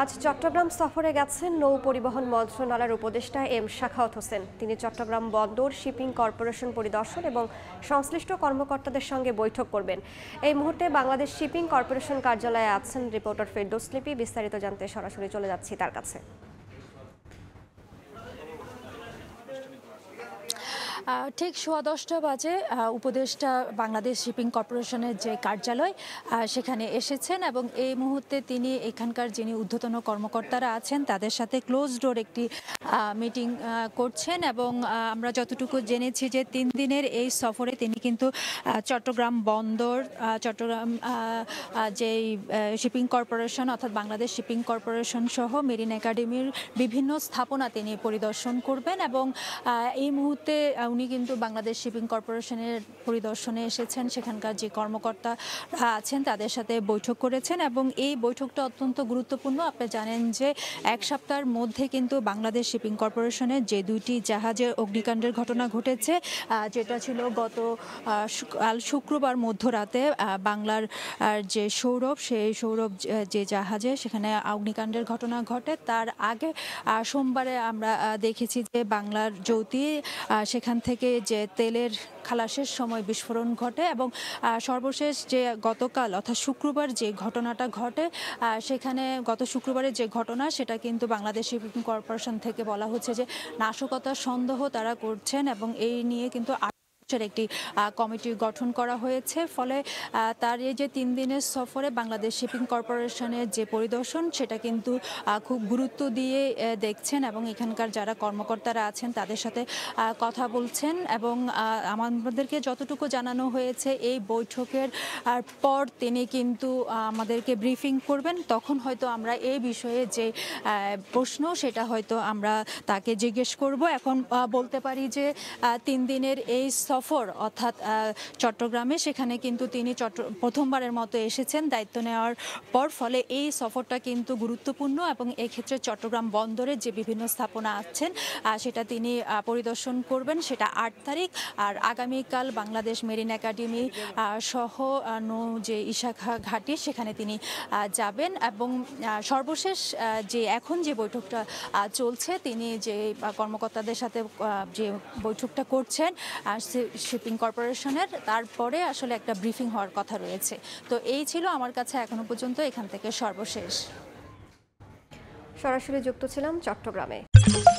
আজ চট্টগ্রাম সফরে গেছেন নৌ পরিবহন মন্ত্রণালয়ের উপদেষ্টা এম শাখাওত হোসেন তিনি চট্টগ্রাম বন্দর শিপিং কর্পোরেশন পরিদর্শন এবং সংশ্লিষ্ট কর্মকর্তাদের সঙ্গে বৈঠক করবেন এই মুহূর্তে বাংলাদেশ শিপিং কর্পোরেশন কার্যালয়ে আছেন রিপোর্টার ফেরদোস লিপি বিস্তারিত জানতে সরাসরি চলে যাচ্ছি তার কাছে ঠিক সোয়া দশটা বাজে উপদেষ্টা বাংলাদেশ শিপিং কর্পোরেশনের যে কার্যালয় সেখানে এসেছেন এবং এই মুহূর্তে তিনি এখানকার যিনি ঊর্ধ্বতন কর্মকর্তারা আছেন তাদের সাথে ক্লোজ ডোর একটি মিটিং করছেন এবং আমরা যতটুকু জেনেছি যে তিন দিনের এই সফরে তিনি কিন্তু চট্টগ্রাম বন্দর চট্টগ্রাম যে শিপিং কর্পোরেশন অর্থাৎ বাংলাদেশ শিপিং কর্পোরেশন সহ মেরিন একাডেমির বিভিন্ন স্থাপনা তিনি পরিদর্শন করবেন এবং এই মুহূর্তে উনি কিন্তু বাংলাদেশ শিপিং কর্পোরেশনের পরিদর্শনে এসেছেন সেখানকার যে কর্মকর্তা আছেন তাদের সাথে বৈঠক করেছেন এবং এই বৈঠকটা অত্যন্ত গুরুত্বপূর্ণ আপনি জানেন যে এক সপ্তাহের মধ্যে কিন্তু বাংলাদেশ শিপিং কর্পোরেশনের যে দুইটি জাহাজে অগ্নিকাণ্ডের ঘটনা ঘটেছে যেটা ছিল গত কাল শুক্রবার মধ্যরাতে বাংলার যে সৌরভ সেই সৌরভ যে জাহাজে সেখানে অগ্নিকাণ্ডের ঘটনা ঘটে তার আগে সোমবারে আমরা দেখেছি যে বাংলার জ্যোতি সেখান থেকে যে তেলের খালাসের সময় বিস্ফোরণ ঘটে এবং সর্বশেষ যে গতকাল অর্থাৎ শুক্রবার যে ঘটনাটা ঘটে সেখানে গত শুক্রবারের যে ঘটনা সেটা কিন্তু বাংলাদেশ শিপিং কর্পোরেশন থেকে বলা হচ্ছে যে নাশকতার সন্দেহ তারা করছেন এবং এই নিয়ে কিন্তু স্ট্রাকচার একটি কমিটি গঠন করা হয়েছে ফলে তার এই যে তিন দিনের সফরে বাংলাদেশ শিপিং কর্পোরেশনের যে পরিদর্শন সেটা কিন্তু খুব গুরুত্ব দিয়ে দেখছেন এবং এখানকার যারা কর্মকর্তারা আছেন তাদের সাথে কথা বলছেন এবং আমাদেরকে যতটুকু জানানো হয়েছে এই বৈঠকের পর তিনি কিন্তু আমাদেরকে ব্রিফিং করবেন তখন হয়তো আমরা এই বিষয়ে যে প্রশ্ন সেটা হয়তো আমরা তাকে জিজ্ঞেস করব এখন বলতে পারি যে তিন দিনের এই সফর অর্থাৎ চট্টগ্রামে সেখানে কিন্তু তিনি চট্ট প্রথমবারের মতো এসেছেন দায়িত্ব নেওয়ার পর ফলে এই সফরটা কিন্তু গুরুত্বপূর্ণ এবং এক্ষেত্রে চট্টগ্রাম বন্দরের যে বিভিন্ন স্থাপনা আছেন সেটা তিনি পরিদর্শন করবেন সেটা আট তারিখ আর আগামীকাল বাংলাদেশ মেরিন একাডেমি সহ নৌ যে ইশাখা ঘাটি সেখানে তিনি যাবেন এবং সর্বশেষ যে এখন যে বৈঠকটা চলছে তিনি যে কর্মকর্তাদের সাথে যে বৈঠকটা করছেন শিপিং কর্পোরেশনের তারপরে আসলে একটা ব্রিফিং হওয়ার কথা রয়েছে তো এই ছিল আমার কাছে এখনো পর্যন্ত এখান থেকে সর্বশেষ সরাসরি যুক্ত ছিলাম চট্টগ্রামে